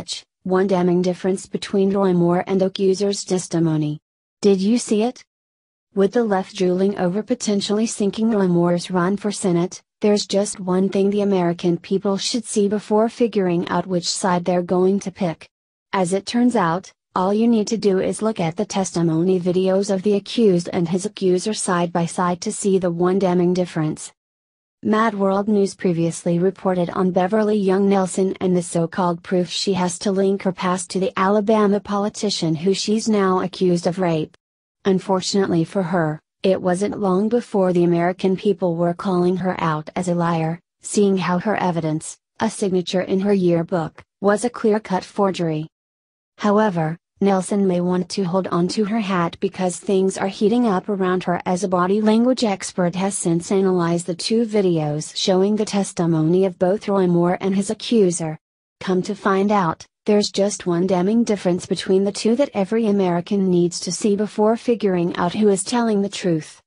watch, one damning difference between Roy Moore and accuser's testimony. Did you see it? With the left drooling over potentially sinking Roy Moore's run for Senate, there's just one thing the American people should see before figuring out which side they're going to pick. As it turns out, all you need to do is look at the testimony videos of the accused and his accuser side by side to see the one damning difference. Mad World News previously reported on Beverly Young Nelson and the so called proof she has to link her past to the Alabama politician who she's now accused of rape. Unfortunately for her, it wasn't long before the American people were calling her out as a liar, seeing how her evidence, a signature in her yearbook, was a clear cut forgery. However, Nelson may want to hold on to her hat because things are heating up around her as a body language expert has since analyzed the two videos showing the testimony of both Roy Moore and his accuser. Come to find out, there's just one damning difference between the two that every American needs to see before figuring out who is telling the truth.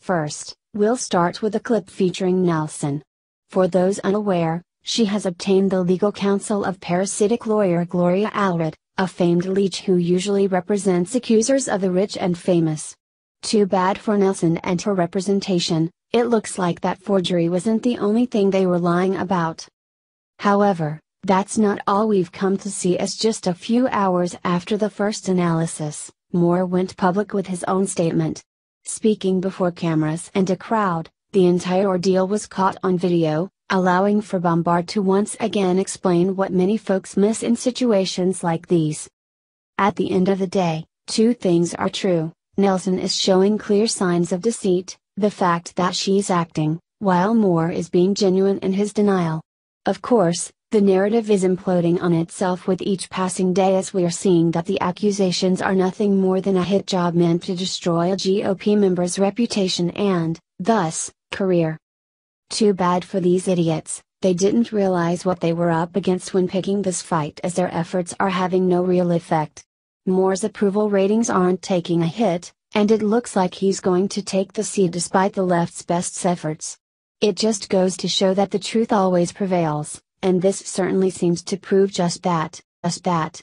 First, we'll start with a clip featuring Nelson. For those unaware, she has obtained the legal counsel of parasitic lawyer Gloria Allred, a famed leech who usually represents accusers of the rich and famous. Too bad for Nelson and her representation, it looks like that forgery wasn't the only thing they were lying about. However, that's not all we've come to see as just a few hours after the first analysis, Moore went public with his own statement. Speaking before cameras and a crowd, the entire ordeal was caught on video, allowing for Bombard to once again explain what many folks miss in situations like these. At the end of the day, two things are true Nelson is showing clear signs of deceit, the fact that she's acting, while Moore is being genuine in his denial. Of course, the narrative is imploding on itself with each passing day as we are seeing that the accusations are nothing more than a hit job meant to destroy a GOP member's reputation and, thus, career. Too bad for these idiots, they didn't realize what they were up against when picking this fight as their efforts are having no real effect. Moore's approval ratings aren't taking a hit, and it looks like he's going to take the seat despite the left's best efforts. It just goes to show that the truth always prevails, and this certainly seems to prove just that, just that.